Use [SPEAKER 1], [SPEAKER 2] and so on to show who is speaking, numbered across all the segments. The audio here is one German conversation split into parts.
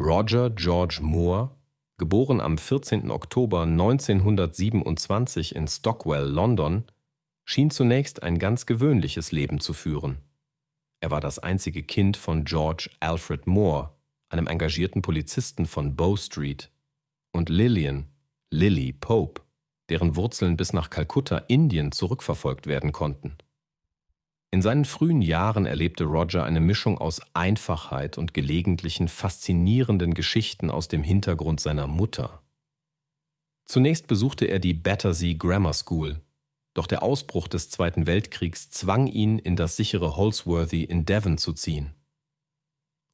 [SPEAKER 1] Roger George Moore, geboren am 14. Oktober 1927 in Stockwell, London, schien zunächst ein ganz gewöhnliches Leben zu führen. Er war das einzige Kind von George Alfred Moore, einem engagierten Polizisten von Bow Street, und Lillian, Lily Pope, deren Wurzeln bis nach Kalkutta, Indien zurückverfolgt werden konnten. In seinen frühen Jahren erlebte Roger eine Mischung aus Einfachheit und gelegentlichen faszinierenden Geschichten aus dem Hintergrund seiner Mutter. Zunächst besuchte er die Battersea Grammar School, doch der Ausbruch des Zweiten Weltkriegs zwang ihn, in das sichere Holsworthy in Devon zu ziehen.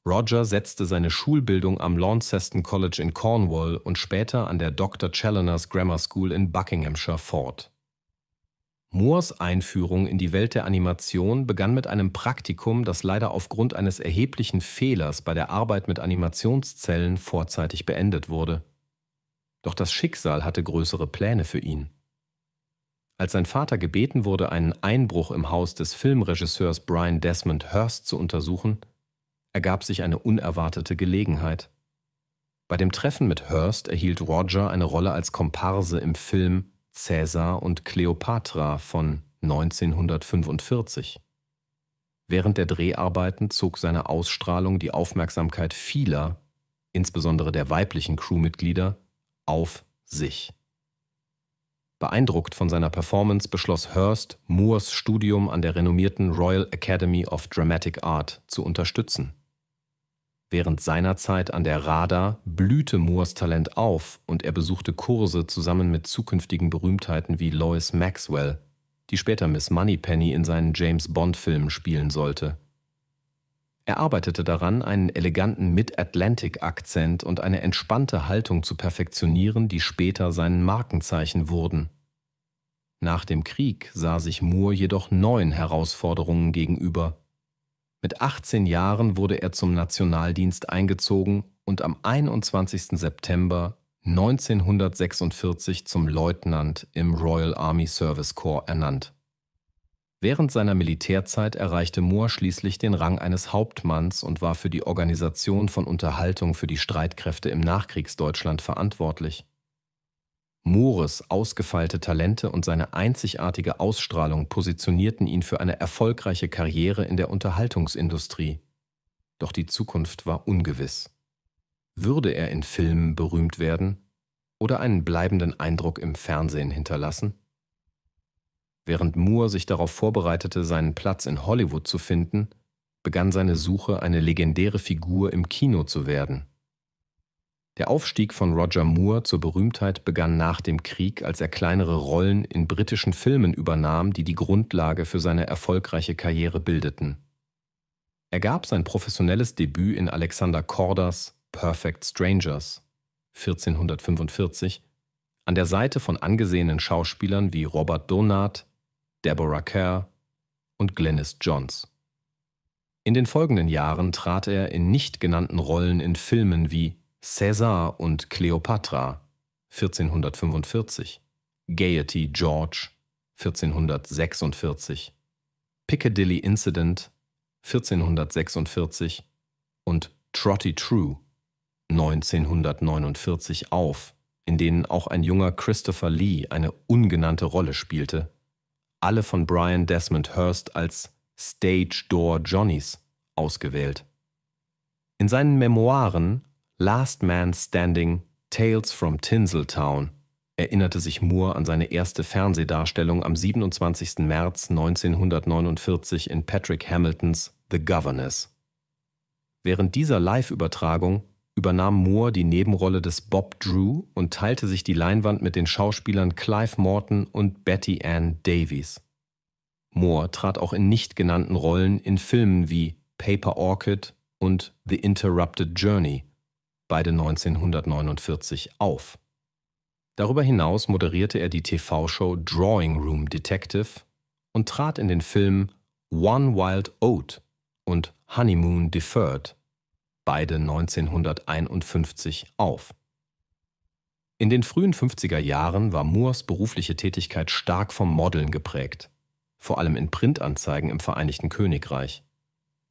[SPEAKER 1] Roger setzte seine Schulbildung am Launceston College in Cornwall und später an der Dr. Challoners Grammar School in Buckinghamshire fort. Moores Einführung in die Welt der Animation begann mit einem Praktikum, das leider aufgrund eines erheblichen Fehlers bei der Arbeit mit Animationszellen vorzeitig beendet wurde. Doch das Schicksal hatte größere Pläne für ihn. Als sein Vater gebeten wurde, einen Einbruch im Haus des Filmregisseurs Brian Desmond Hurst zu untersuchen, ergab sich eine unerwartete Gelegenheit. Bei dem Treffen mit Hurst erhielt Roger eine Rolle als Komparse im Film Cäsar und Kleopatra von 1945. Während der Dreharbeiten zog seine Ausstrahlung die Aufmerksamkeit vieler, insbesondere der weiblichen Crewmitglieder, auf sich. Beeindruckt von seiner Performance beschloss Hearst, Moores Studium an der renommierten Royal Academy of Dramatic Art zu unterstützen. Während seiner Zeit an der RADA blühte Moores Talent auf und er besuchte Kurse zusammen mit zukünftigen Berühmtheiten wie Lois Maxwell, die später Miss Moneypenny in seinen James-Bond-Filmen spielen sollte. Er arbeitete daran, einen eleganten Mid-Atlantic-Akzent und eine entspannte Haltung zu perfektionieren, die später sein Markenzeichen wurden. Nach dem Krieg sah sich Moore jedoch neuen Herausforderungen gegenüber mit 18 Jahren wurde er zum Nationaldienst eingezogen und am 21. September 1946 zum Leutnant im Royal Army Service Corps ernannt. Während seiner Militärzeit erreichte Moore schließlich den Rang eines Hauptmanns und war für die Organisation von Unterhaltung für die Streitkräfte im Nachkriegsdeutschland verantwortlich. Moores ausgefeilte Talente und seine einzigartige Ausstrahlung positionierten ihn für eine erfolgreiche Karriere in der Unterhaltungsindustrie. Doch die Zukunft war ungewiss. Würde er in Filmen berühmt werden oder einen bleibenden Eindruck im Fernsehen hinterlassen? Während Moore sich darauf vorbereitete, seinen Platz in Hollywood zu finden, begann seine Suche, eine legendäre Figur im Kino zu werden. Der Aufstieg von Roger Moore zur Berühmtheit begann nach dem Krieg, als er kleinere Rollen in britischen Filmen übernahm, die die Grundlage für seine erfolgreiche Karriere bildeten. Er gab sein professionelles Debüt in Alexander Cordas Perfect Strangers 1445 an der Seite von angesehenen Schauspielern wie Robert Donat, Deborah Kerr und Glennis Johns. In den folgenden Jahren trat er in nicht genannten Rollen in Filmen wie Cäsar und Cleopatra 1445, Gaiety George 1446, Piccadilly Incident 1446 und Trotty True 1949 auf, in denen auch ein junger Christopher Lee eine ungenannte Rolle spielte, alle von Brian Desmond Hurst als Stage Door Johnnies ausgewählt. In seinen Memoiren Last Man Standing, Tales from Tinseltown erinnerte sich Moore an seine erste Fernsehdarstellung am 27. März 1949 in Patrick Hamiltons The Governess. Während dieser Live-Übertragung übernahm Moore die Nebenrolle des Bob Drew und teilte sich die Leinwand mit den Schauspielern Clive Morton und Betty Ann Davies. Moore trat auch in nicht genannten Rollen in Filmen wie Paper Orchid und The Interrupted Journey beide 1949, auf. Darüber hinaus moderierte er die TV-Show Drawing Room Detective und trat in den Filmen One Wild Oat und Honeymoon Deferred, beide 1951, auf. In den frühen 50er Jahren war Moores berufliche Tätigkeit stark vom Modeln geprägt, vor allem in Printanzeigen im Vereinigten Königreich.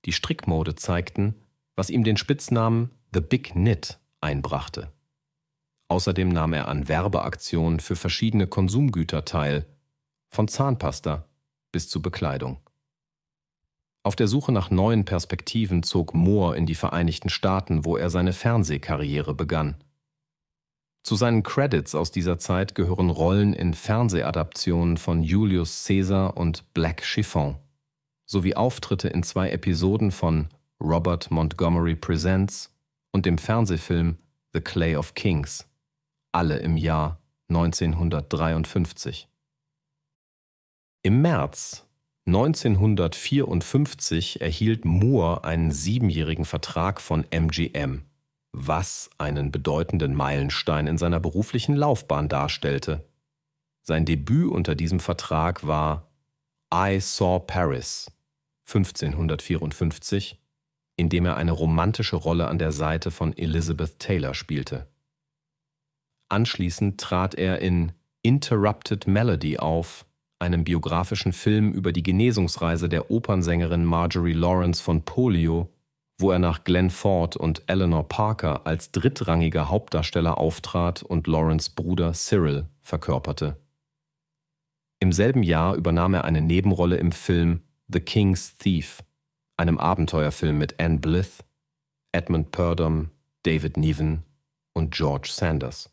[SPEAKER 1] Die Strickmode zeigten, was ihm den Spitznamen The Big Knit einbrachte. Außerdem nahm er an Werbeaktionen für verschiedene Konsumgüter teil, von Zahnpasta bis zu Bekleidung. Auf der Suche nach neuen Perspektiven zog Moore in die Vereinigten Staaten, wo er seine Fernsehkarriere begann. Zu seinen Credits aus dieser Zeit gehören Rollen in Fernsehadaptionen von Julius Caesar und Black Chiffon sowie Auftritte in zwei Episoden von Robert Montgomery Presents und dem Fernsehfilm The Clay of Kings, alle im Jahr 1953. Im März 1954 erhielt Moore einen siebenjährigen Vertrag von MGM, was einen bedeutenden Meilenstein in seiner beruflichen Laufbahn darstellte. Sein Debüt unter diesem Vertrag war I Saw Paris 1554 in dem er eine romantische Rolle an der Seite von Elizabeth Taylor spielte. Anschließend trat er in Interrupted Melody auf, einem biografischen Film über die Genesungsreise der Opernsängerin Marjorie Lawrence von Polio, wo er nach Glenn Ford und Eleanor Parker als drittrangiger Hauptdarsteller auftrat und Lawrence Bruder Cyril verkörperte. Im selben Jahr übernahm er eine Nebenrolle im Film The King's Thief einem Abenteuerfilm mit Anne Blyth, Edmund Purdom, David Neven und George Sanders.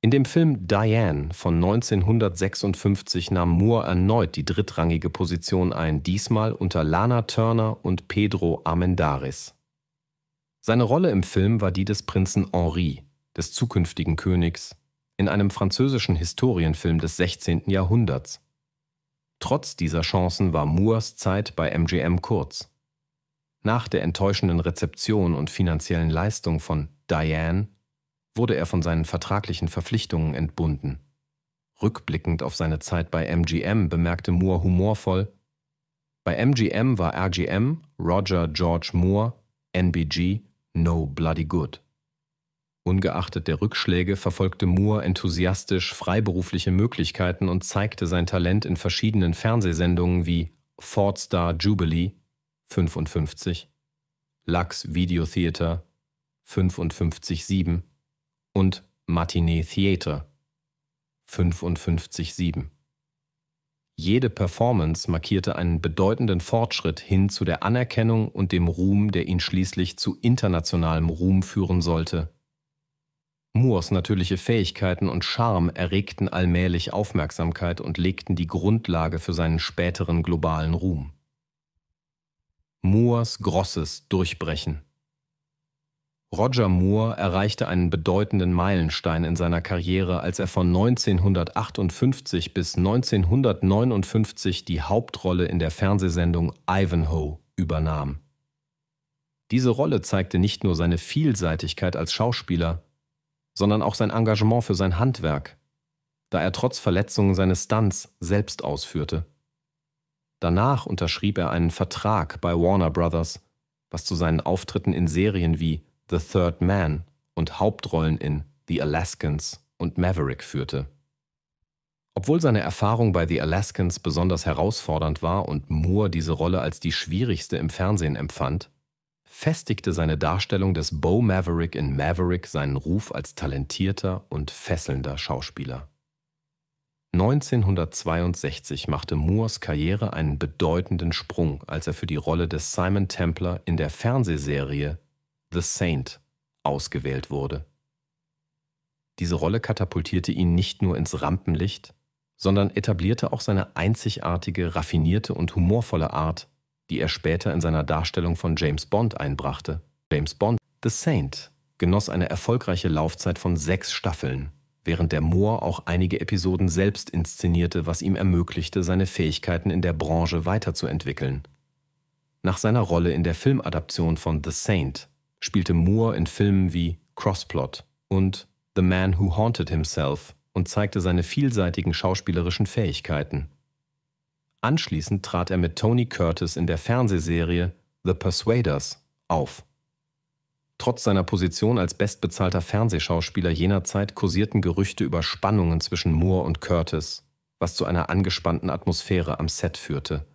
[SPEAKER 1] In dem Film Diane von 1956 nahm Moore erneut die drittrangige Position ein, diesmal unter Lana Turner und Pedro Amendaris. Seine Rolle im Film war die des Prinzen Henri, des zukünftigen Königs, in einem französischen Historienfilm des 16. Jahrhunderts. Trotz dieser Chancen war Moores Zeit bei MGM kurz. Nach der enttäuschenden Rezeption und finanziellen Leistung von Diane wurde er von seinen vertraglichen Verpflichtungen entbunden. Rückblickend auf seine Zeit bei MGM bemerkte Moore humorvoll, bei MGM war RGM Roger George Moore, NBG, no bloody good. Ungeachtet der Rückschläge verfolgte Moore enthusiastisch freiberufliche Möglichkeiten und zeigte sein Talent in verschiedenen Fernsehsendungen wie Ford Star Jubilee 55, Lux Video Theater 55.7 und Matinee Theater 55.7. Jede Performance markierte einen bedeutenden Fortschritt hin zu der Anerkennung und dem Ruhm, der ihn schließlich zu internationalem Ruhm führen sollte. Moores natürliche Fähigkeiten und Charme erregten allmählich Aufmerksamkeit und legten die Grundlage für seinen späteren globalen Ruhm. Moores grosses Durchbrechen Roger Moore erreichte einen bedeutenden Meilenstein in seiner Karriere, als er von 1958 bis 1959 die Hauptrolle in der Fernsehsendung Ivanhoe übernahm. Diese Rolle zeigte nicht nur seine Vielseitigkeit als Schauspieler, sondern auch sein Engagement für sein Handwerk, da er trotz Verletzungen seine Stunts selbst ausführte. Danach unterschrieb er einen Vertrag bei Warner Brothers, was zu seinen Auftritten in Serien wie The Third Man und Hauptrollen in The Alaskans und Maverick führte. Obwohl seine Erfahrung bei The Alaskans besonders herausfordernd war und Moore diese Rolle als die schwierigste im Fernsehen empfand, festigte seine Darstellung des Bo Maverick in Maverick seinen Ruf als talentierter und fesselnder Schauspieler. 1962 machte Moores Karriere einen bedeutenden Sprung, als er für die Rolle des Simon Templer in der Fernsehserie The Saint ausgewählt wurde. Diese Rolle katapultierte ihn nicht nur ins Rampenlicht, sondern etablierte auch seine einzigartige, raffinierte und humorvolle Art, die er später in seiner Darstellung von James Bond einbrachte. James Bond, The Saint, genoss eine erfolgreiche Laufzeit von sechs Staffeln, während der Moore auch einige Episoden selbst inszenierte, was ihm ermöglichte, seine Fähigkeiten in der Branche weiterzuentwickeln. Nach seiner Rolle in der Filmadaption von The Saint spielte Moore in Filmen wie Crossplot und The Man Who Haunted Himself und zeigte seine vielseitigen schauspielerischen Fähigkeiten. Anschließend trat er mit Tony Curtis in der Fernsehserie The Persuaders auf. Trotz seiner Position als bestbezahlter Fernsehschauspieler jener Zeit kursierten Gerüchte über Spannungen zwischen Moore und Curtis, was zu einer angespannten Atmosphäre am Set führte.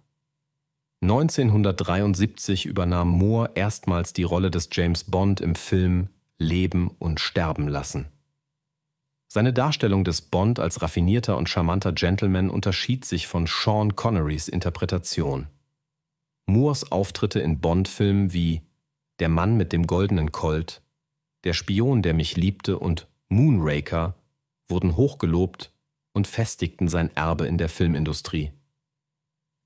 [SPEAKER 1] 1973 übernahm Moore erstmals die Rolle des James Bond im Film Leben und Sterben lassen. Seine Darstellung des Bond als raffinierter und charmanter Gentleman unterschied sich von Sean Connerys Interpretation. Moores Auftritte in Bond-Filmen wie Der Mann mit dem goldenen Colt, Der Spion, der mich liebte und Moonraker wurden hochgelobt und festigten sein Erbe in der Filmindustrie.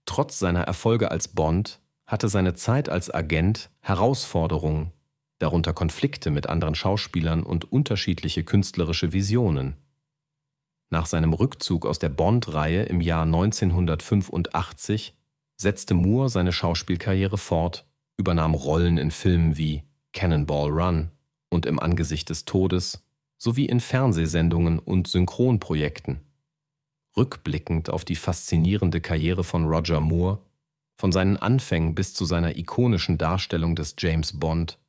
[SPEAKER 1] Trotz seiner Erfolge als Bond hatte seine Zeit als Agent Herausforderungen darunter Konflikte mit anderen Schauspielern und unterschiedliche künstlerische Visionen. Nach seinem Rückzug aus der Bond-Reihe im Jahr 1985 setzte Moore seine Schauspielkarriere fort, übernahm Rollen in Filmen wie Cannonball Run und Im Angesicht des Todes sowie in Fernsehsendungen und Synchronprojekten. Rückblickend auf die faszinierende Karriere von Roger Moore, von seinen Anfängen bis zu seiner ikonischen Darstellung des James Bond,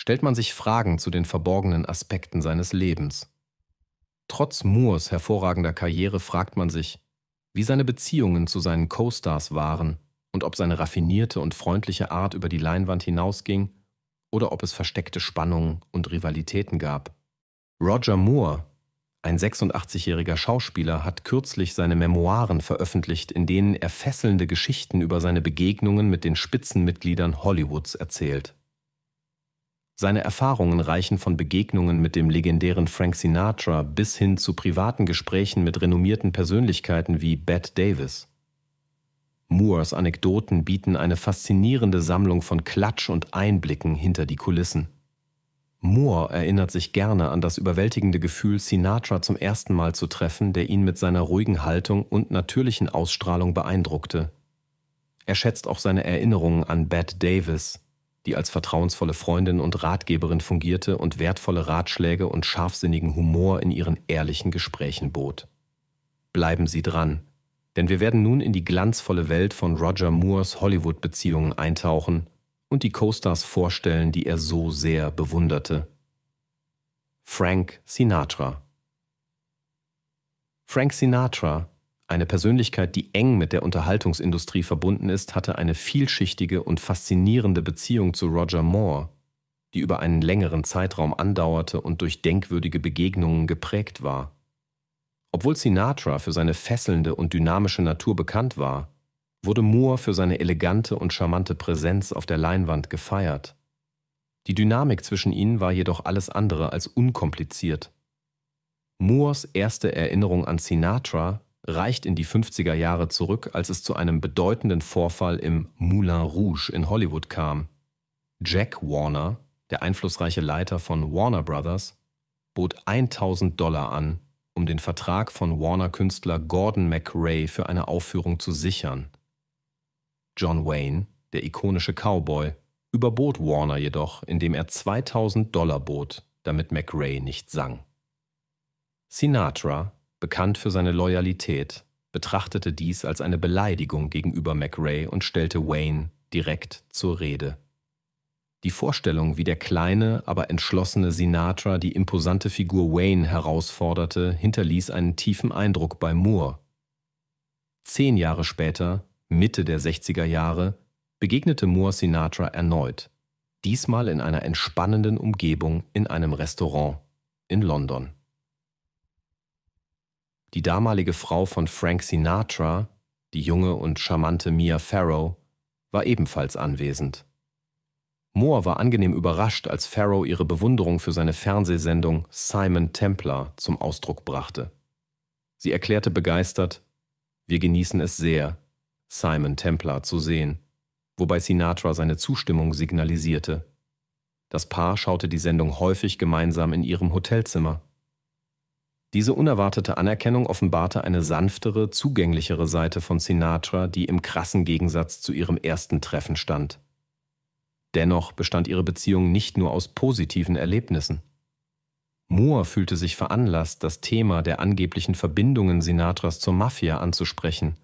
[SPEAKER 1] stellt man sich Fragen zu den verborgenen Aspekten seines Lebens. Trotz Moores hervorragender Karriere fragt man sich, wie seine Beziehungen zu seinen Co-Stars waren und ob seine raffinierte und freundliche Art über die Leinwand hinausging oder ob es versteckte Spannungen und Rivalitäten gab. Roger Moore, ein 86-jähriger Schauspieler, hat kürzlich seine Memoiren veröffentlicht, in denen er fesselnde Geschichten über seine Begegnungen mit den Spitzenmitgliedern Hollywoods erzählt. Seine Erfahrungen reichen von Begegnungen mit dem legendären Frank Sinatra bis hin zu privaten Gesprächen mit renommierten Persönlichkeiten wie Bette Davis. Moores Anekdoten bieten eine faszinierende Sammlung von Klatsch und Einblicken hinter die Kulissen. Moore erinnert sich gerne an das überwältigende Gefühl, Sinatra zum ersten Mal zu treffen, der ihn mit seiner ruhigen Haltung und natürlichen Ausstrahlung beeindruckte. Er schätzt auch seine Erinnerungen an Bette Davis, die als vertrauensvolle Freundin und Ratgeberin fungierte und wertvolle Ratschläge und scharfsinnigen Humor in ihren ehrlichen Gesprächen bot. Bleiben Sie dran, denn wir werden nun in die glanzvolle Welt von Roger Moores Hollywood-Beziehungen eintauchen und die Co-Stars vorstellen, die er so sehr bewunderte. Frank Sinatra Frank Sinatra eine Persönlichkeit, die eng mit der Unterhaltungsindustrie verbunden ist, hatte eine vielschichtige und faszinierende Beziehung zu Roger Moore, die über einen längeren Zeitraum andauerte und durch denkwürdige Begegnungen geprägt war. Obwohl Sinatra für seine fesselnde und dynamische Natur bekannt war, wurde Moore für seine elegante und charmante Präsenz auf der Leinwand gefeiert. Die Dynamik zwischen ihnen war jedoch alles andere als unkompliziert. Moores erste Erinnerung an Sinatra reicht in die 50er Jahre zurück, als es zu einem bedeutenden Vorfall im Moulin Rouge in Hollywood kam. Jack Warner, der einflussreiche Leiter von Warner Brothers, bot 1000 Dollar an, um den Vertrag von Warner-Künstler Gordon McRae für eine Aufführung zu sichern. John Wayne, der ikonische Cowboy, überbot Warner jedoch, indem er 2000 Dollar bot, damit McRae nicht sang. Sinatra, bekannt für seine Loyalität, betrachtete dies als eine Beleidigung gegenüber McRae und stellte Wayne direkt zur Rede. Die Vorstellung, wie der kleine, aber entschlossene Sinatra die imposante Figur Wayne herausforderte, hinterließ einen tiefen Eindruck bei Moore. Zehn Jahre später, Mitte der 60er Jahre, begegnete Moore Sinatra erneut, diesmal in einer entspannenden Umgebung in einem Restaurant in London. Die damalige Frau von Frank Sinatra, die junge und charmante Mia Farrow, war ebenfalls anwesend. Moore war angenehm überrascht, als Farrow ihre Bewunderung für seine Fernsehsendung Simon Templar zum Ausdruck brachte. Sie erklärte begeistert, wir genießen es sehr, Simon Templar zu sehen, wobei Sinatra seine Zustimmung signalisierte. Das Paar schaute die Sendung häufig gemeinsam in ihrem Hotelzimmer. Diese unerwartete Anerkennung offenbarte eine sanftere, zugänglichere Seite von Sinatra, die im krassen Gegensatz zu ihrem ersten Treffen stand. Dennoch bestand ihre Beziehung nicht nur aus positiven Erlebnissen. Moore fühlte sich veranlasst, das Thema der angeblichen Verbindungen Sinatras zur Mafia anzusprechen,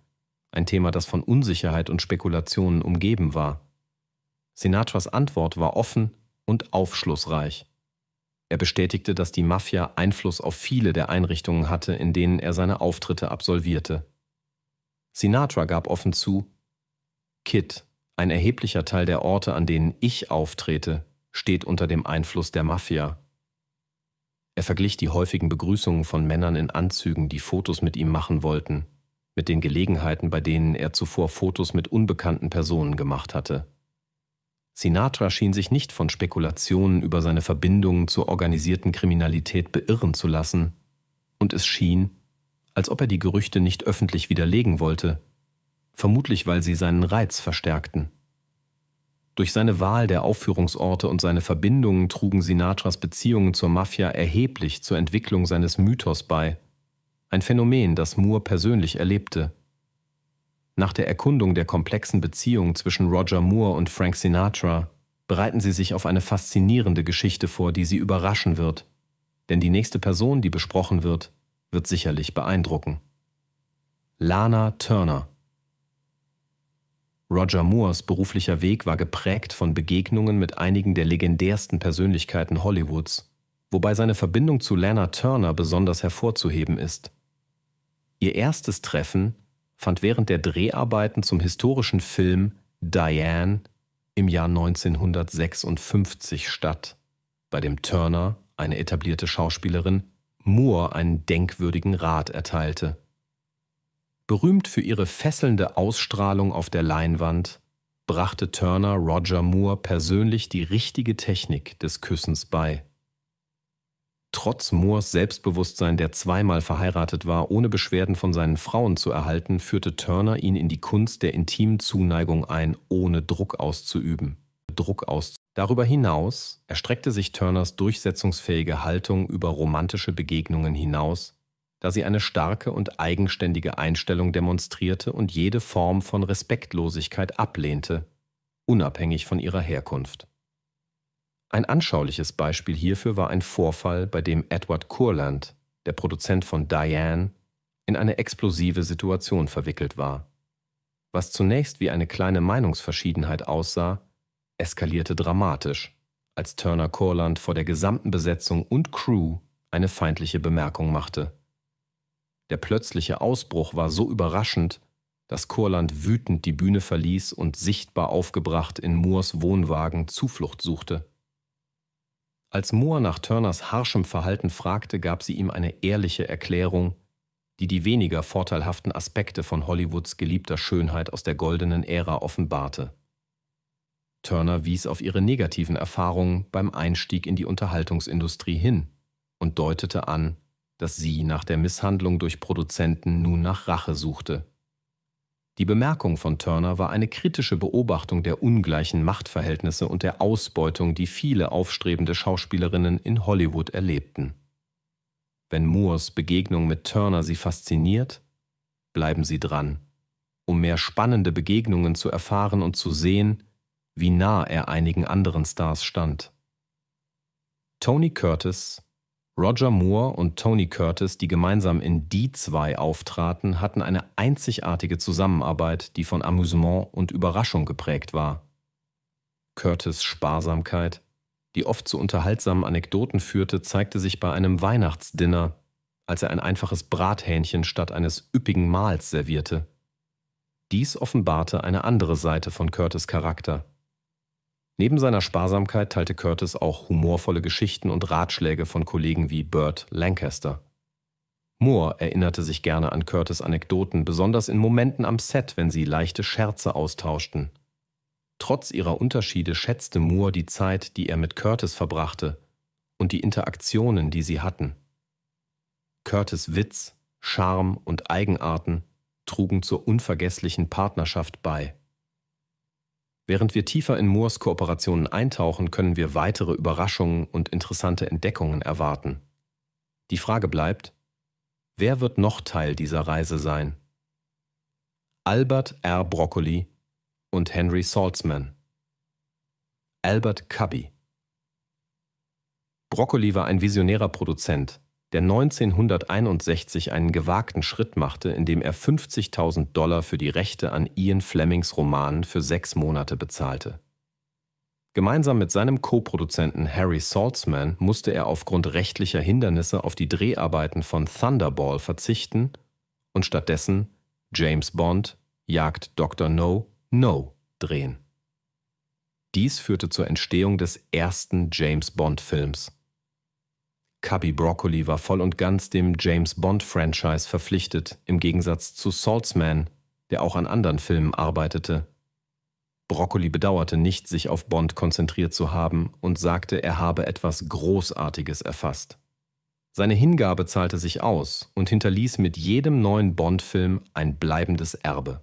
[SPEAKER 1] ein Thema, das von Unsicherheit und Spekulationen umgeben war. Sinatras Antwort war offen und aufschlussreich. Er bestätigte, dass die Mafia Einfluss auf viele der Einrichtungen hatte, in denen er seine Auftritte absolvierte. Sinatra gab offen zu, Kid, ein erheblicher Teil der Orte, an denen ich auftrete, steht unter dem Einfluss der Mafia. Er verglich die häufigen Begrüßungen von Männern in Anzügen, die Fotos mit ihm machen wollten, mit den Gelegenheiten, bei denen er zuvor Fotos mit unbekannten Personen gemacht hatte. Sinatra schien sich nicht von Spekulationen über seine Verbindungen zur organisierten Kriminalität beirren zu lassen, und es schien, als ob er die Gerüchte nicht öffentlich widerlegen wollte, vermutlich weil sie seinen Reiz verstärkten. Durch seine Wahl der Aufführungsorte und seine Verbindungen trugen Sinatras Beziehungen zur Mafia erheblich zur Entwicklung seines Mythos bei, ein Phänomen, das Moore persönlich erlebte. Nach der Erkundung der komplexen Beziehung zwischen Roger Moore und Frank Sinatra bereiten sie sich auf eine faszinierende Geschichte vor, die sie überraschen wird. Denn die nächste Person, die besprochen wird, wird sicherlich beeindrucken. Lana Turner Roger Moores beruflicher Weg war geprägt von Begegnungen mit einigen der legendärsten Persönlichkeiten Hollywoods, wobei seine Verbindung zu Lana Turner besonders hervorzuheben ist. Ihr erstes Treffen fand während der Dreharbeiten zum historischen Film Diane im Jahr 1956 statt, bei dem Turner, eine etablierte Schauspielerin, Moore einen denkwürdigen Rat erteilte. Berühmt für ihre fesselnde Ausstrahlung auf der Leinwand, brachte Turner Roger Moore persönlich die richtige Technik des Küssens bei trotz Moores Selbstbewusstsein, der zweimal verheiratet war, ohne Beschwerden von seinen Frauen zu erhalten, führte Turner ihn in die Kunst der intimen Zuneigung ein, ohne Druck auszuüben. Druck auszuüben. Darüber hinaus erstreckte sich Turners durchsetzungsfähige Haltung über romantische Begegnungen hinaus, da sie eine starke und eigenständige Einstellung demonstrierte und jede Form von Respektlosigkeit ablehnte, unabhängig von ihrer Herkunft. Ein anschauliches Beispiel hierfür war ein Vorfall, bei dem Edward Kurland, der Produzent von Diane, in eine explosive Situation verwickelt war. Was zunächst wie eine kleine Meinungsverschiedenheit aussah, eskalierte dramatisch, als Turner Kurland vor der gesamten Besetzung und Crew eine feindliche Bemerkung machte. Der plötzliche Ausbruch war so überraschend, dass Kurland wütend die Bühne verließ und sichtbar aufgebracht in Moores Wohnwagen Zuflucht suchte. Als Moore nach Turners harschem Verhalten fragte, gab sie ihm eine ehrliche Erklärung, die die weniger vorteilhaften Aspekte von Hollywoods geliebter Schönheit aus der goldenen Ära offenbarte. Turner wies auf ihre negativen Erfahrungen beim Einstieg in die Unterhaltungsindustrie hin und deutete an, dass sie nach der Misshandlung durch Produzenten nun nach Rache suchte. Die Bemerkung von Turner war eine kritische Beobachtung der ungleichen Machtverhältnisse und der Ausbeutung, die viele aufstrebende Schauspielerinnen in Hollywood erlebten. Wenn Moores Begegnung mit Turner Sie fasziniert, bleiben Sie dran, um mehr spannende Begegnungen zu erfahren und zu sehen, wie nah er einigen anderen Stars stand. Tony Curtis Roger Moore und Tony Curtis, die gemeinsam in Die zwei auftraten, hatten eine einzigartige Zusammenarbeit, die von Amüsement und Überraschung geprägt war. Curtis Sparsamkeit, die oft zu unterhaltsamen Anekdoten führte, zeigte sich bei einem Weihnachtsdinner, als er ein einfaches Brathähnchen statt eines üppigen Mahls servierte. Dies offenbarte eine andere Seite von Curtis Charakter. Neben seiner Sparsamkeit teilte Curtis auch humorvolle Geschichten und Ratschläge von Kollegen wie Burt Lancaster. Moore erinnerte sich gerne an Curtis Anekdoten, besonders in Momenten am Set, wenn sie leichte Scherze austauschten. Trotz ihrer Unterschiede schätzte Moore die Zeit, die er mit Curtis verbrachte und die Interaktionen, die sie hatten. Curtis Witz, Charme und Eigenarten trugen zur unvergesslichen Partnerschaft bei. Während wir tiefer in Moors Kooperationen eintauchen, können wir weitere Überraschungen und interessante Entdeckungen erwarten. Die Frage bleibt, wer wird noch Teil dieser Reise sein? Albert R. Broccoli und Henry Saltzman. Albert Cubby. Broccoli war ein visionärer Produzent, der 1961 einen gewagten Schritt machte, indem er 50.000 Dollar für die Rechte an Ian Flemings Romanen für sechs Monate bezahlte. Gemeinsam mit seinem Co-Produzenten Harry Saltzman musste er aufgrund rechtlicher Hindernisse auf die Dreharbeiten von Thunderball verzichten und stattdessen James Bond Jagd Dr. No No drehen. Dies führte zur Entstehung des ersten James Bond-Films Cubby Broccoli war voll und ganz dem James-Bond-Franchise verpflichtet, im Gegensatz zu Saltzman, der auch an anderen Filmen arbeitete. Broccoli bedauerte nicht, sich auf Bond konzentriert zu haben und sagte, er habe etwas Großartiges erfasst. Seine Hingabe zahlte sich aus und hinterließ mit jedem neuen Bond-Film ein bleibendes Erbe.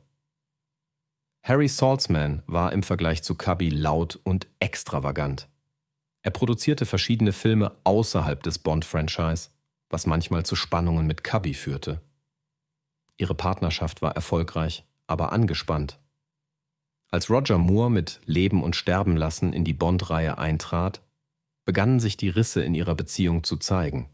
[SPEAKER 1] Harry Saltzman war im Vergleich zu Cubby laut und extravagant. Er produzierte verschiedene Filme außerhalb des Bond-Franchise, was manchmal zu Spannungen mit Cubby führte. Ihre Partnerschaft war erfolgreich, aber angespannt. Als Roger Moore mit Leben und Sterben lassen in die Bond-Reihe eintrat, begannen sich die Risse in ihrer Beziehung zu zeigen.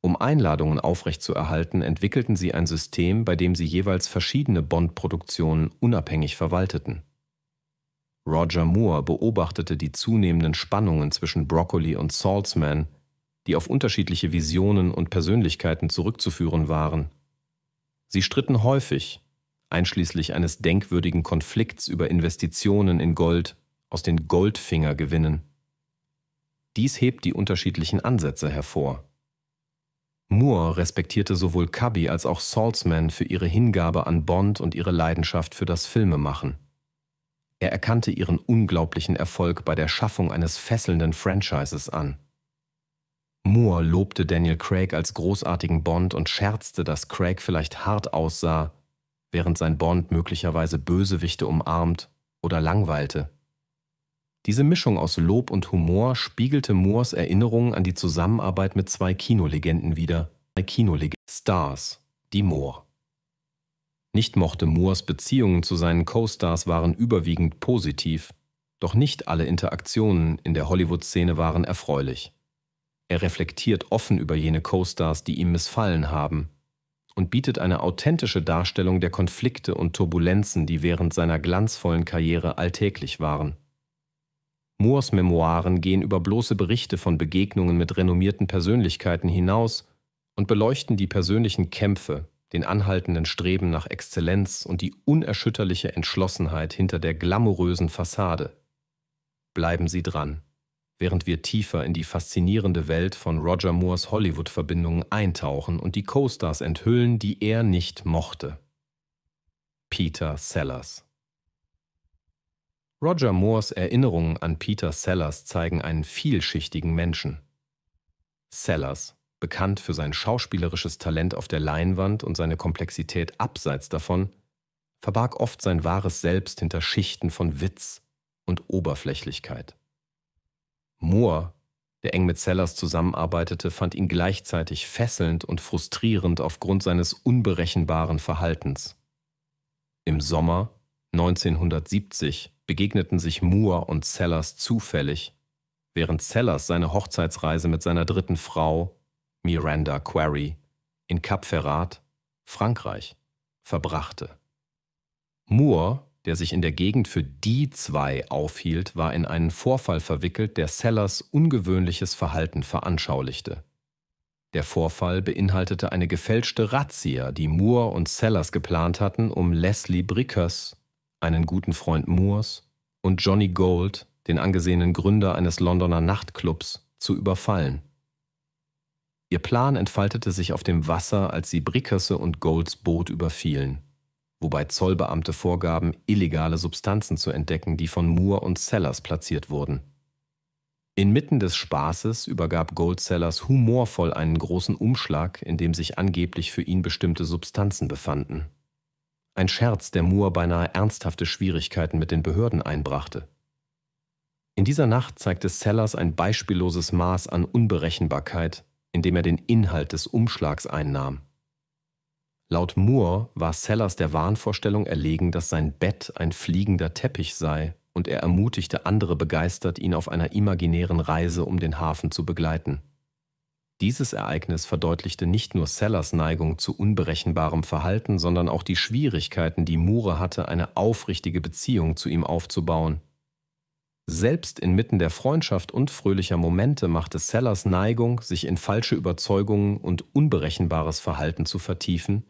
[SPEAKER 1] Um Einladungen aufrechtzuerhalten, entwickelten sie ein System, bei dem sie jeweils verschiedene Bond-Produktionen unabhängig verwalteten. Roger Moore beobachtete die zunehmenden Spannungen zwischen Broccoli und Saltzman, die auf unterschiedliche Visionen und Persönlichkeiten zurückzuführen waren. Sie stritten häufig, einschließlich eines denkwürdigen Konflikts über Investitionen in Gold aus den Goldfingergewinnen. Dies hebt die unterschiedlichen Ansätze hervor. Moore respektierte sowohl Cubby als auch Saltzman für ihre Hingabe an Bond und ihre Leidenschaft für das Filmemachen. Er erkannte ihren unglaublichen Erfolg bei der Schaffung eines fesselnden Franchises an. Moore lobte Daniel Craig als großartigen Bond und scherzte, dass Craig vielleicht hart aussah, während sein Bond möglicherweise Bösewichte umarmt oder langweilte. Diese Mischung aus Lob und Humor spiegelte Moores Erinnerungen an die Zusammenarbeit mit zwei Kinolegenden wider. Kinolegenden Stars, die Moore. Nicht mochte Moores Beziehungen zu seinen Co-Stars waren überwiegend positiv, doch nicht alle Interaktionen in der Hollywood-Szene waren erfreulich. Er reflektiert offen über jene Co-Stars, die ihm missfallen haben, und bietet eine authentische Darstellung der Konflikte und Turbulenzen, die während seiner glanzvollen Karriere alltäglich waren. Moores Memoiren gehen über bloße Berichte von Begegnungen mit renommierten Persönlichkeiten hinaus und beleuchten die persönlichen Kämpfe, den anhaltenden Streben nach Exzellenz und die unerschütterliche Entschlossenheit hinter der glamourösen Fassade. Bleiben Sie dran, während wir tiefer in die faszinierende Welt von Roger Moores Hollywood-Verbindungen eintauchen und die Co-Stars enthüllen, die er nicht mochte. Peter Sellers Roger Moores Erinnerungen an Peter Sellers zeigen einen vielschichtigen Menschen. Sellers bekannt für sein schauspielerisches Talent auf der Leinwand und seine Komplexität abseits davon, verbarg oft sein wahres Selbst hinter Schichten von Witz und Oberflächlichkeit. Moore, der eng mit Sellers zusammenarbeitete, fand ihn gleichzeitig fesselnd und frustrierend aufgrund seines unberechenbaren Verhaltens. Im Sommer 1970 begegneten sich Moore und Sellers zufällig, während Sellers seine Hochzeitsreise mit seiner dritten Frau Miranda Quarry in Cap Ferrat, Frankreich, verbrachte. Moore, der sich in der Gegend für die zwei aufhielt, war in einen Vorfall verwickelt, der Sellers ungewöhnliches Verhalten veranschaulichte. Der Vorfall beinhaltete eine gefälschte Razzia, die Moore und Sellers geplant hatten, um Leslie Brickers, einen guten Freund Moores, und Johnny Gold, den angesehenen Gründer eines Londoner Nachtclubs, zu überfallen. Ihr Plan entfaltete sich auf dem Wasser, als sie Brickerse und Golds Boot überfielen, wobei Zollbeamte vorgaben, illegale Substanzen zu entdecken, die von Moore und Sellers platziert wurden. Inmitten des Spaßes übergab Gold Sellers humorvoll einen großen Umschlag, in dem sich angeblich für ihn bestimmte Substanzen befanden. Ein Scherz, der Moore beinahe ernsthafte Schwierigkeiten mit den Behörden einbrachte. In dieser Nacht zeigte Sellers ein beispielloses Maß an Unberechenbarkeit, indem er den Inhalt des Umschlags einnahm. Laut Moore war Sellers der Wahnvorstellung erlegen, dass sein Bett ein fliegender Teppich sei, und er ermutigte andere begeistert, ihn auf einer imaginären Reise um den Hafen zu begleiten. Dieses Ereignis verdeutlichte nicht nur Sellers Neigung zu unberechenbarem Verhalten, sondern auch die Schwierigkeiten, die Moore hatte, eine aufrichtige Beziehung zu ihm aufzubauen. Selbst inmitten der Freundschaft und fröhlicher Momente machte Sellers Neigung, sich in falsche Überzeugungen und unberechenbares Verhalten zu vertiefen,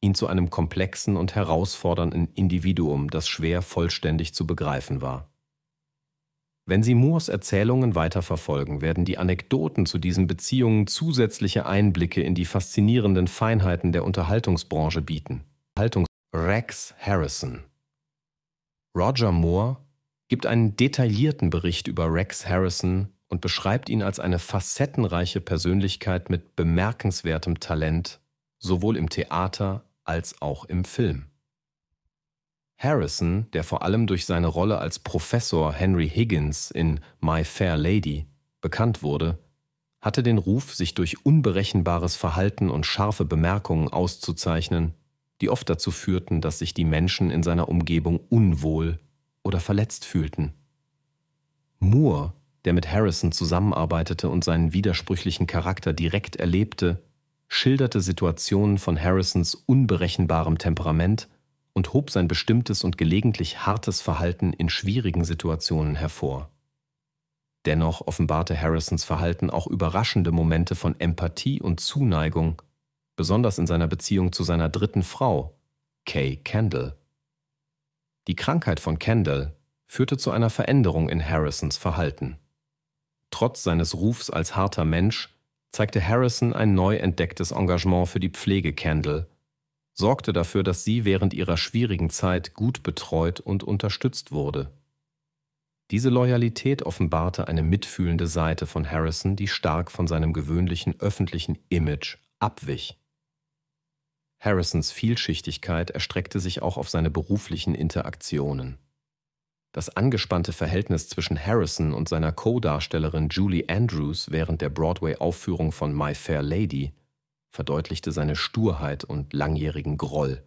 [SPEAKER 1] ihn zu einem komplexen und herausfordernden Individuum, das schwer vollständig zu begreifen war. Wenn Sie Moores Erzählungen weiterverfolgen, werden die Anekdoten zu diesen Beziehungen zusätzliche Einblicke in die faszinierenden Feinheiten der Unterhaltungsbranche bieten. Haltungs Rex Harrison Roger Moore gibt einen detaillierten Bericht über Rex Harrison und beschreibt ihn als eine facettenreiche Persönlichkeit mit bemerkenswertem Talent, sowohl im Theater als auch im Film. Harrison, der vor allem durch seine Rolle als Professor Henry Higgins in My Fair Lady bekannt wurde, hatte den Ruf, sich durch unberechenbares Verhalten und scharfe Bemerkungen auszuzeichnen, die oft dazu führten, dass sich die Menschen in seiner Umgebung unwohl oder verletzt fühlten. Moore, der mit Harrison zusammenarbeitete und seinen widersprüchlichen Charakter direkt erlebte, schilderte Situationen von Harrisons unberechenbarem Temperament und hob sein bestimmtes und gelegentlich hartes Verhalten in schwierigen Situationen hervor. Dennoch offenbarte Harrisons Verhalten auch überraschende Momente von Empathie und Zuneigung, besonders in seiner Beziehung zu seiner dritten Frau, Kay Kendall. Die Krankheit von Kendall führte zu einer Veränderung in Harrisons Verhalten. Trotz seines Rufs als harter Mensch zeigte Harrison ein neu entdecktes Engagement für die Pflege Kendall, sorgte dafür, dass sie während ihrer schwierigen Zeit gut betreut und unterstützt wurde. Diese Loyalität offenbarte eine mitfühlende Seite von Harrison, die stark von seinem gewöhnlichen öffentlichen Image abwich. Harrisons Vielschichtigkeit erstreckte sich auch auf seine beruflichen Interaktionen. Das angespannte Verhältnis zwischen Harrison und seiner Co-Darstellerin Julie Andrews während der Broadway-Aufführung von My Fair Lady verdeutlichte seine Sturheit und langjährigen Groll.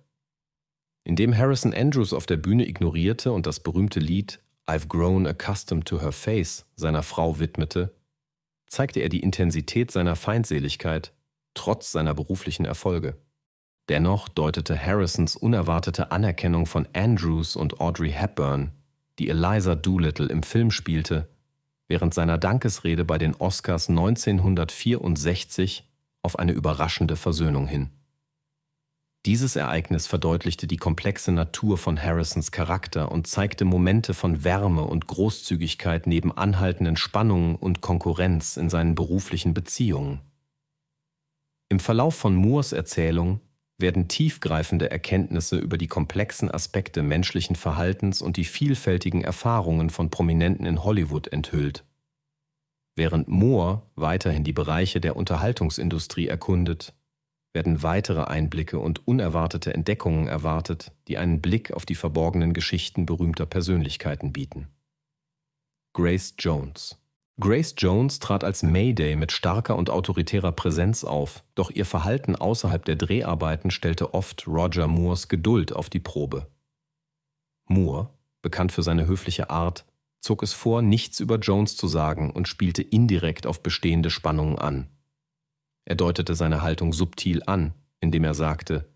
[SPEAKER 1] Indem Harrison Andrews auf der Bühne ignorierte und das berühmte Lied I've Grown Accustomed to Her Face seiner Frau widmete, zeigte er die Intensität seiner Feindseligkeit trotz seiner beruflichen Erfolge. Dennoch deutete Harrisons unerwartete Anerkennung von Andrews und Audrey Hepburn, die Eliza Doolittle im Film spielte, während seiner Dankesrede bei den Oscars 1964 auf eine überraschende Versöhnung hin. Dieses Ereignis verdeutlichte die komplexe Natur von Harrisons Charakter und zeigte Momente von Wärme und Großzügigkeit neben anhaltenden Spannungen und Konkurrenz in seinen beruflichen Beziehungen. Im Verlauf von Moores Erzählung werden tiefgreifende Erkenntnisse über die komplexen Aspekte menschlichen Verhaltens und die vielfältigen Erfahrungen von Prominenten in Hollywood enthüllt. Während Moore weiterhin die Bereiche der Unterhaltungsindustrie erkundet, werden weitere Einblicke und unerwartete Entdeckungen erwartet, die einen Blick auf die verborgenen Geschichten berühmter Persönlichkeiten bieten. Grace Jones Grace Jones trat als Mayday mit starker und autoritärer Präsenz auf, doch ihr Verhalten außerhalb der Dreharbeiten stellte oft Roger Moores Geduld auf die Probe. Moore, bekannt für seine höfliche Art, zog es vor, nichts über Jones zu sagen und spielte indirekt auf bestehende Spannungen an. Er deutete seine Haltung subtil an, indem er sagte,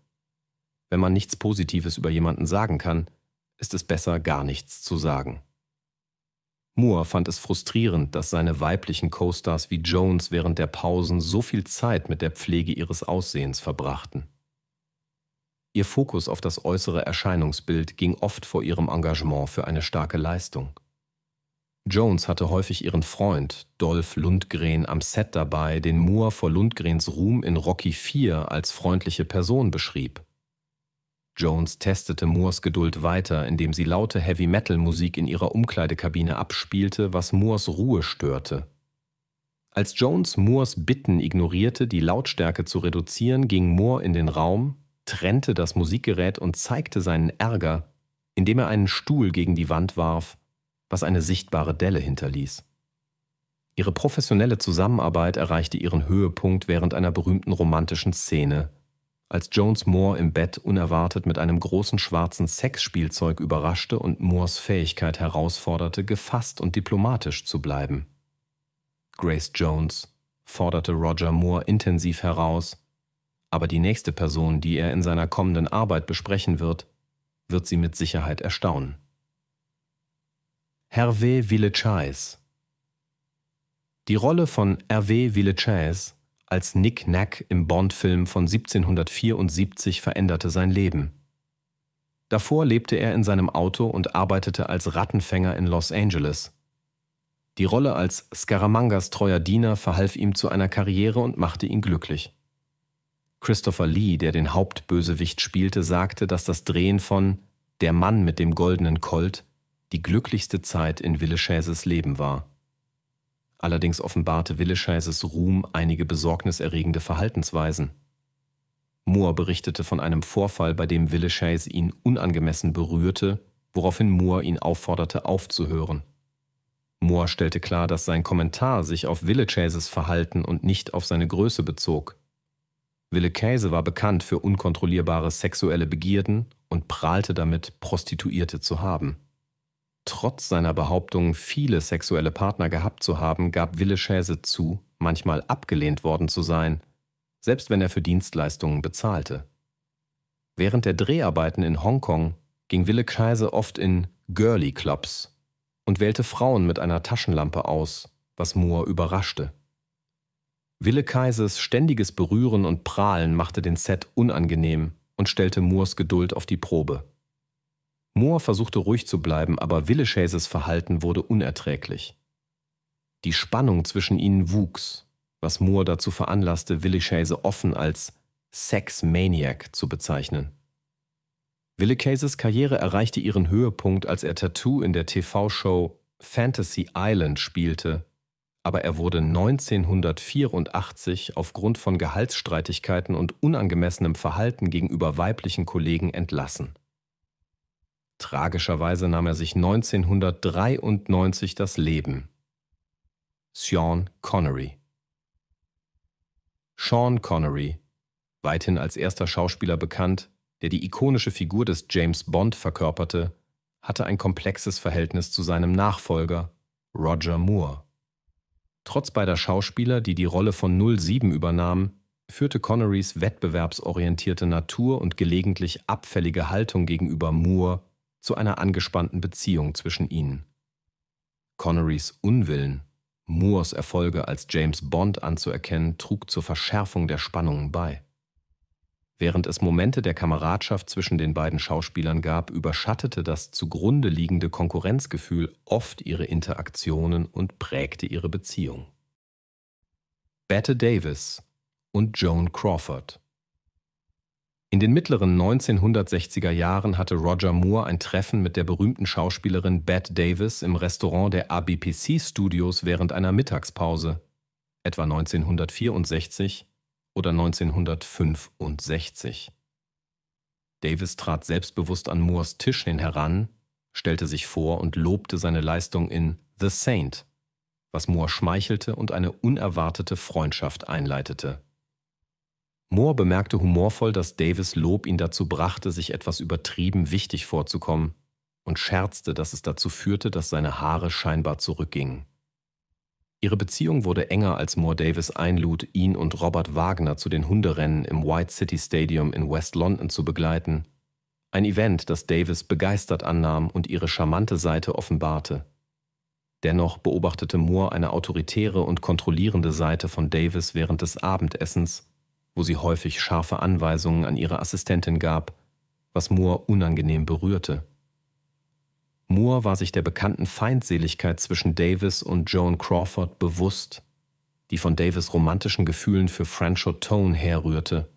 [SPEAKER 1] wenn man nichts Positives über jemanden sagen kann, ist es besser, gar nichts zu sagen. Moore fand es frustrierend, dass seine weiblichen Co-Stars wie Jones während der Pausen so viel Zeit mit der Pflege ihres Aussehens verbrachten. Ihr Fokus auf das äußere Erscheinungsbild ging oft vor ihrem Engagement für eine starke Leistung. Jones hatte häufig ihren Freund Dolph Lundgren am Set dabei, den Moore vor Lundgrens Ruhm in Rocky IV als freundliche Person beschrieb. Jones testete Moores Geduld weiter, indem sie laute Heavy-Metal-Musik in ihrer Umkleidekabine abspielte, was Moores Ruhe störte. Als Jones Moores Bitten ignorierte, die Lautstärke zu reduzieren, ging Moore in den Raum, trennte das Musikgerät und zeigte seinen Ärger, indem er einen Stuhl gegen die Wand warf, was eine sichtbare Delle hinterließ. Ihre professionelle Zusammenarbeit erreichte ihren Höhepunkt während einer berühmten romantischen Szene als Jones Moore im Bett unerwartet mit einem großen schwarzen Sexspielzeug überraschte und Moores Fähigkeit herausforderte, gefasst und diplomatisch zu bleiben. Grace Jones forderte Roger Moore intensiv heraus, aber die nächste Person, die er in seiner kommenden Arbeit besprechen wird, wird sie mit Sicherheit erstaunen. Hervé Villechais Die Rolle von Hervé Villechais als Nick Nack im Bond-Film von 1774 veränderte sein Leben. Davor lebte er in seinem Auto und arbeitete als Rattenfänger in Los Angeles. Die Rolle als Scaramangas treuer Diener verhalf ihm zu einer Karriere und machte ihn glücklich. Christopher Lee, der den Hauptbösewicht spielte, sagte, dass das Drehen von Der Mann mit dem goldenen Colt die glücklichste Zeit in Villechaises Leben war. Allerdings offenbarte Willesheises Ruhm einige besorgniserregende Verhaltensweisen. Moore berichtete von einem Vorfall, bei dem Willesheis ihn unangemessen berührte, woraufhin Moore ihn aufforderte, aufzuhören. Moore stellte klar, dass sein Kommentar sich auf Willesheis Verhalten und nicht auf seine Größe bezog. Willesheis war bekannt für unkontrollierbare sexuelle Begierden und prahlte damit, Prostituierte zu haben. Trotz seiner Behauptung, viele sexuelle Partner gehabt zu haben, gab Wille Schäse zu, manchmal abgelehnt worden zu sein, selbst wenn er für Dienstleistungen bezahlte. Während der Dreharbeiten in Hongkong ging Wille Schäse oft in Girly Clubs und wählte Frauen mit einer Taschenlampe aus, was Moore überraschte. Wille Kaisers ständiges Berühren und Prahlen machte den Set unangenehm und stellte Moores Geduld auf die Probe. Moore versuchte ruhig zu bleiben, aber Villechaises Verhalten wurde unerträglich. Die Spannung zwischen ihnen wuchs, was Moore dazu veranlasste, Villechaise offen als Sex-Maniac zu bezeichnen. Villechases Karriere erreichte ihren Höhepunkt, als er Tattoo in der TV-Show Fantasy Island spielte, aber er wurde 1984 aufgrund von Gehaltsstreitigkeiten und unangemessenem Verhalten gegenüber weiblichen Kollegen entlassen. Tragischerweise nahm er sich 1993 das Leben. Sean Connery. Sean Connery, weithin als erster Schauspieler bekannt, der die ikonische Figur des James Bond verkörperte, hatte ein komplexes Verhältnis zu seinem Nachfolger, Roger Moore. Trotz beider Schauspieler, die die Rolle von 07 übernahmen, führte Connerys wettbewerbsorientierte Natur und gelegentlich abfällige Haltung gegenüber Moore zu einer angespannten Beziehung zwischen ihnen. Connerys Unwillen, Moores Erfolge als James Bond anzuerkennen, trug zur Verschärfung der Spannungen bei. Während es Momente der Kameradschaft zwischen den beiden Schauspielern gab, überschattete das zugrunde liegende Konkurrenzgefühl oft ihre Interaktionen und prägte ihre Beziehung. Bette Davis und Joan Crawford in den mittleren 1960er Jahren hatte Roger Moore ein Treffen mit der berühmten Schauspielerin Bette Davis im Restaurant der ABPC Studios während einer Mittagspause, etwa 1964 oder 1965. Davis trat selbstbewusst an Moores Tisch hin heran, stellte sich vor und lobte seine Leistung in The Saint, was Moore schmeichelte und eine unerwartete Freundschaft einleitete. Moore bemerkte humorvoll, dass Davis Lob ihn dazu brachte, sich etwas übertrieben wichtig vorzukommen, und scherzte, dass es dazu führte, dass seine Haare scheinbar zurückgingen. Ihre Beziehung wurde enger, als Moore Davis einlud, ihn und Robert Wagner zu den Hunderennen im White City Stadium in West London zu begleiten. Ein Event, das Davis begeistert annahm und ihre charmante Seite offenbarte. Dennoch beobachtete Moore eine autoritäre und kontrollierende Seite von Davis während des Abendessens wo sie häufig scharfe Anweisungen an ihre Assistentin gab, was Moore unangenehm berührte. Moore war sich der bekannten Feindseligkeit zwischen Davis und Joan Crawford bewusst, die von Davis romantischen Gefühlen für Franchot Tone herrührte,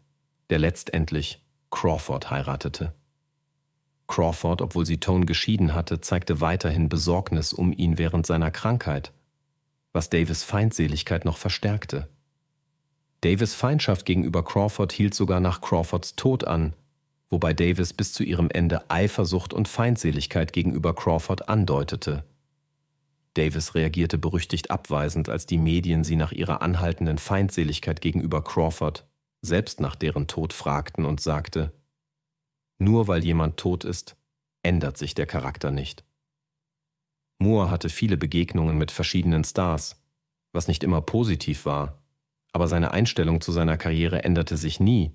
[SPEAKER 1] der letztendlich Crawford heiratete. Crawford, obwohl sie Tone geschieden hatte, zeigte weiterhin Besorgnis um ihn während seiner Krankheit, was Davis Feindseligkeit noch verstärkte. Davis Feindschaft gegenüber Crawford hielt sogar nach Crawfords Tod an, wobei Davis bis zu ihrem Ende Eifersucht und Feindseligkeit gegenüber Crawford andeutete. Davis reagierte berüchtigt abweisend, als die Medien sie nach ihrer anhaltenden Feindseligkeit gegenüber Crawford, selbst nach deren Tod fragten und sagte, nur weil jemand tot ist, ändert sich der Charakter nicht. Moore hatte viele Begegnungen mit verschiedenen Stars, was nicht immer positiv war, aber seine Einstellung zu seiner Karriere änderte sich nie,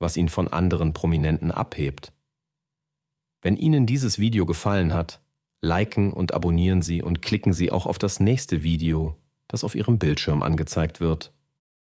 [SPEAKER 1] was ihn von anderen Prominenten abhebt. Wenn Ihnen dieses Video gefallen hat, liken und abonnieren Sie und klicken Sie auch auf das nächste Video, das auf Ihrem Bildschirm angezeigt wird.